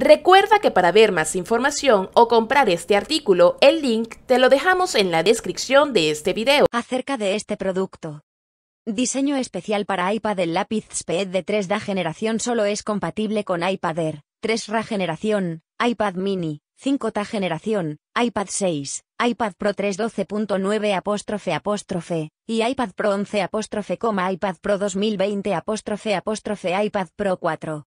Recuerda que para ver más información o comprar este artículo, el link te lo dejamos en la descripción de este video. Acerca de este producto. Diseño especial para iPad El lápiz SPED de 3DA generación solo es compatible con iPad Air, 3RA generación, iPad mini, 5TA generación, iPad 6, iPad Pro 3 12.9 apóstrofe apóstrofe, y iPad Pro 11 apóstrofe iPad Pro 2020 apóstrofe apóstrofe iPad Pro 4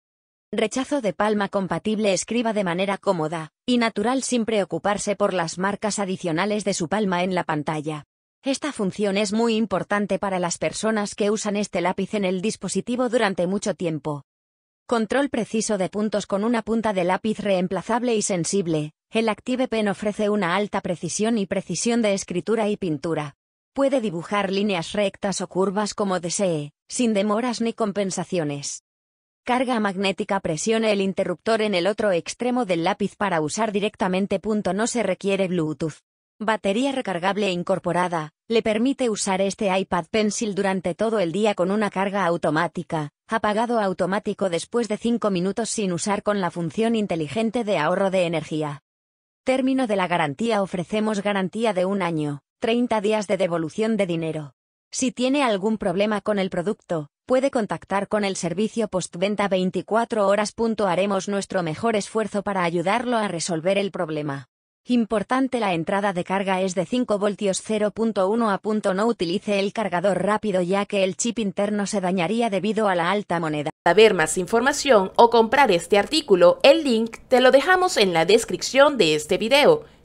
rechazo de palma compatible escriba de manera cómoda y natural sin preocuparse por las marcas adicionales de su palma en la pantalla. Esta función es muy importante para las personas que usan este lápiz en el dispositivo durante mucho tiempo. Control preciso de puntos con una punta de lápiz reemplazable y sensible. El Active Pen ofrece una alta precisión y precisión de escritura y pintura. Puede dibujar líneas rectas o curvas como desee, sin demoras ni compensaciones carga magnética presione el interruptor en el otro extremo del lápiz para usar directamente. No se requiere Bluetooth. Batería recargable e incorporada, le permite usar este iPad Pencil durante todo el día con una carga automática, apagado automático después de 5 minutos sin usar con la función inteligente de ahorro de energía. Término de la garantía Ofrecemos garantía de un año, 30 días de devolución de dinero. Si tiene algún problema con el producto, puede contactar con el servicio postventa 24 horas. Haremos nuestro mejor esfuerzo para ayudarlo a resolver el problema. Importante la entrada de carga es de 5 voltios 0.1 a punto no utilice el cargador rápido ya que el chip interno se dañaría debido a la alta moneda. Para ver más información o comprar este artículo, el link te lo dejamos en la descripción de este video.